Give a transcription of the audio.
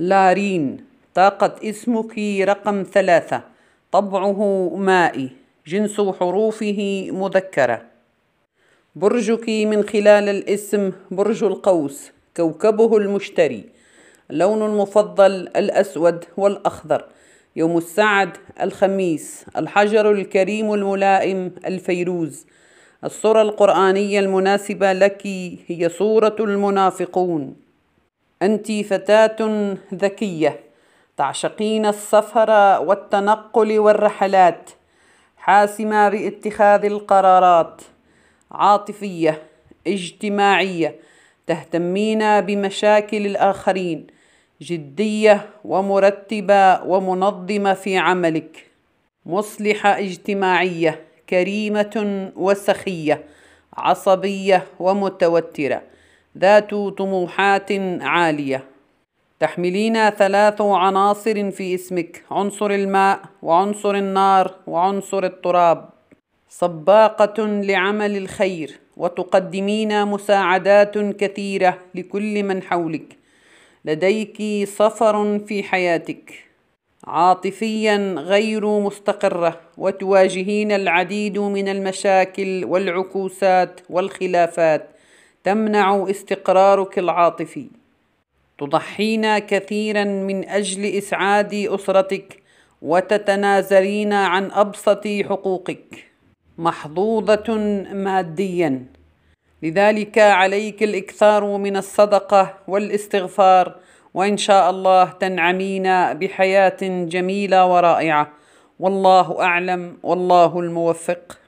لارين طاقة اسمك رقم ثلاثة طبعه مائي جنس حروفه مذكرة برجك من خلال الاسم برج القوس كوكبه المشتري لون المفضل الأسود والأخضر يوم السعد الخميس الحجر الكريم الملائم الفيروز الصورة القرآنية المناسبة لك هي صورة المنافقون أنت فتاة ذكية تعشقين السفر والتنقل والرحلات حاسمة باتخاذ القرارات عاطفية اجتماعية تهتمين بمشاكل الآخرين جدية ومرتبة ومنظمة في عملك مصلحة اجتماعية كريمة وسخية عصبية ومتوترة ذات طموحات عالية تحملين ثلاث عناصر في اسمك عنصر الماء وعنصر النار وعنصر التراب سباقة لعمل الخير وتقدمين مساعدات كثيرة لكل من حولك لديك سفر في حياتك عاطفيا غير مستقرة وتواجهين العديد من المشاكل والعكوسات والخلافات تمنع استقرارك العاطفي تضحين كثيرا من اجل اسعاد اسرتك وتتنازلين عن ابسط حقوقك محظوظه ماديا لذلك عليك الاكثار من الصدقه والاستغفار وان شاء الله تنعمين بحياه جميله ورائعه والله اعلم والله الموفق